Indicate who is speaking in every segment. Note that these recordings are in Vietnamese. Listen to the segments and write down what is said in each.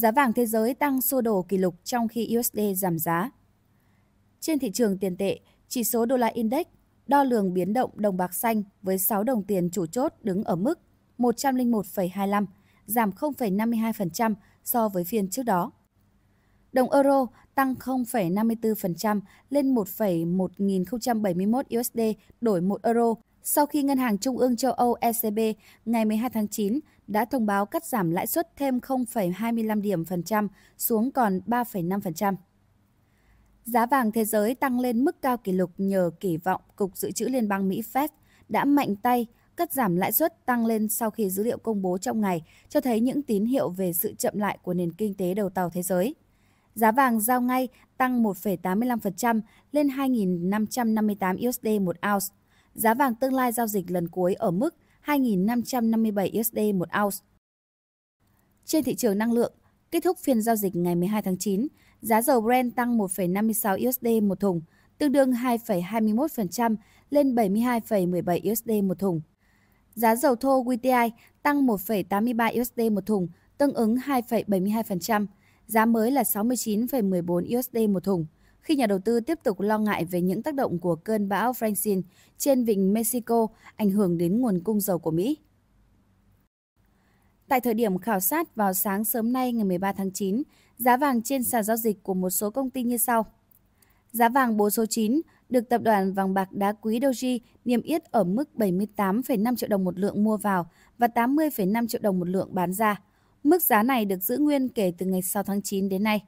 Speaker 1: giá vàng thế giới tăng xô đổ kỷ lục trong khi USD giảm giá. Trên thị trường tiền tệ, chỉ số đô la index đo lường biến động đồng bạc xanh với 6 đồng tiền chủ chốt đứng ở mức 101,25, giảm 0,52% so với phiên trước đó. Đồng euro tăng 0,54% lên 1,1071 USD đổi 1 euro sau khi Ngân hàng Trung ương châu Âu ECB ngày 12 tháng 9 đã thông báo cắt giảm lãi suất thêm 0,25 điểm phần trăm xuống còn 3,5%. Giá vàng thế giới tăng lên mức cao kỷ lục nhờ kỳ vọng Cục Dự trữ Liên bang Mỹ Fed đã mạnh tay cắt giảm lãi suất tăng lên sau khi dữ liệu công bố trong ngày cho thấy những tín hiệu về sự chậm lại của nền kinh tế đầu tàu thế giới. Giá vàng giao ngay tăng 1,85% lên 2.558 USD một ounce. Giá vàng tương lai giao dịch lần cuối ở mức 2.558 2.557 USD một ounce. Trên thị trường năng lượng, kết thúc phiên giao dịch ngày 12 tháng 9, giá dầu Brent tăng 1,56 USD một thùng, tương đương 2,21% lên 72,17 USD một thùng. Giá dầu thô WTI tăng 1,83 USD một thùng, tương ứng 2,72%, giá mới là 69,14 USD một thùng khi nhà đầu tư tiếp tục lo ngại về những tác động của cơn bão Francine trên vịnh Mexico ảnh hưởng đến nguồn cung dầu của Mỹ. Tại thời điểm khảo sát vào sáng sớm nay ngày 13 tháng 9, giá vàng trên sàn giao dịch của một số công ty như sau. Giá vàng bố số 9 được tập đoàn vàng bạc đá quý Doji niêm yết ở mức 78,5 triệu đồng một lượng mua vào và 80,5 triệu đồng một lượng bán ra. Mức giá này được giữ nguyên kể từ ngày 6 tháng 9 đến nay.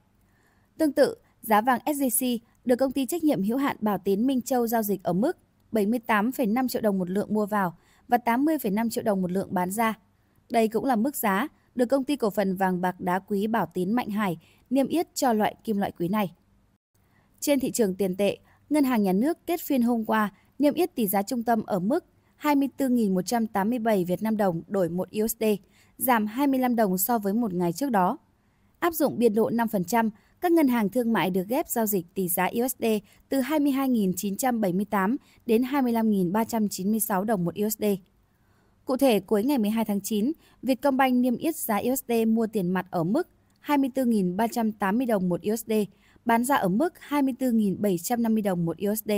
Speaker 1: Tương tự, Giá vàng SJC được công ty trách nhiệm hữu hạn Bảo Tín Minh Châu giao dịch ở mức 78,5 triệu đồng một lượng mua vào và 80,5 triệu đồng một lượng bán ra. Đây cũng là mức giá được công ty cổ phần vàng bạc đá quý Bảo Tín Mạnh Hải niêm yết cho loại kim loại quý này. Trên thị trường tiền tệ, Ngân hàng Nhà nước kết phiên hôm qua niêm yết tỷ giá trung tâm ở mức 24.187 Việt Nam đồng đổi 1 USD, giảm 25 đồng so với một ngày trước đó. Áp dụng biên độ 5% các ngân hàng thương mại được ghép giao dịch tỷ giá USD từ 22.978 đến 25.396 đồng một USD. Cụ thể, cuối ngày 12 tháng 9, Vietcombank niêm yết giá USD mua tiền mặt ở mức 24.380 đồng một USD, bán ra ở mức 24.750 đồng một USD.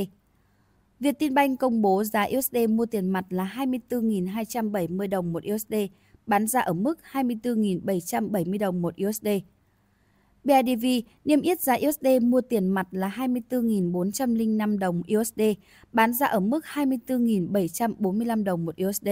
Speaker 1: Vietinbank công bố giá USD mua tiền mặt là 24.270 đồng một USD, bán ra ở mức 24.770 đồng một USD. BIDV niêm yết giá USD mua tiền mặt là 24.405 đồng USD, bán ra ở mức 24.745 đồng một USD.